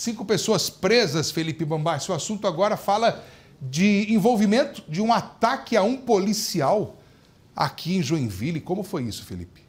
Cinco pessoas presas, Felipe Bambar. Seu assunto agora fala de envolvimento de um ataque a um policial aqui em Joinville. Como foi isso, Felipe?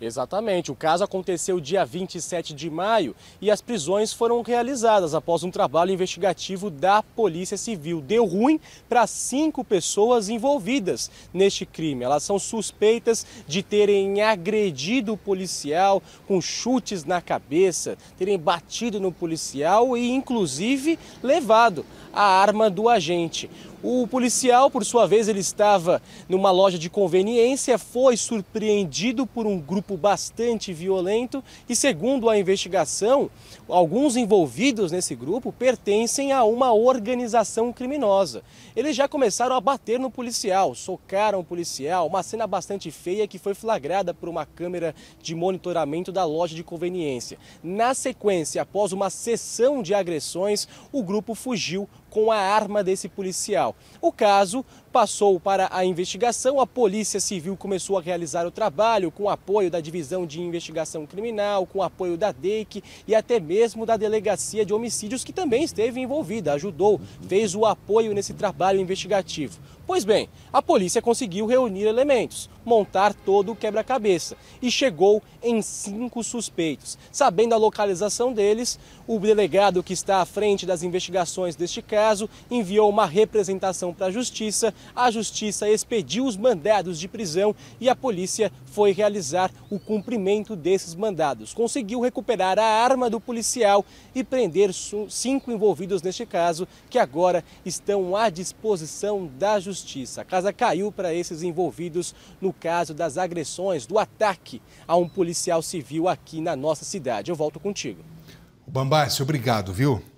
Exatamente. O caso aconteceu dia 27 de maio e as prisões foram realizadas após um trabalho investigativo da Polícia Civil. Deu ruim para cinco pessoas envolvidas neste crime. Elas são suspeitas de terem agredido o policial com chutes na cabeça, terem batido no policial e, inclusive, levado a arma do agente. O policial, por sua vez, ele estava numa loja de conveniência, foi surpreendido por um grupo bastante violento e, segundo a investigação, alguns envolvidos nesse grupo pertencem a uma organização criminosa. Eles já começaram a bater no policial, socaram o policial, uma cena bastante feia que foi flagrada por uma câmera de monitoramento da loja de conveniência. Na sequência, após uma sessão de agressões, o grupo fugiu com a arma desse policial. O caso passou para a investigação. A Polícia Civil começou a realizar o trabalho com apoio da Divisão de Investigação Criminal, com apoio da DEIC e até mesmo da Delegacia de Homicídios, que também esteve envolvida, ajudou, fez o apoio nesse trabalho investigativo. Pois bem, a polícia conseguiu reunir elementos, montar todo o quebra-cabeça e chegou em cinco suspeitos. Sabendo a localização deles, o delegado que está à frente das investigações deste caso enviou uma representação para a justiça a justiça expediu os mandados de prisão e a polícia foi realizar o cumprimento desses mandados. Conseguiu recuperar a arma do policial e prender cinco envolvidos neste caso, que agora estão à disposição da justiça. A casa caiu para esses envolvidos no caso das agressões, do ataque a um policial civil aqui na nossa cidade. Eu volto contigo. Bambácio, obrigado, viu?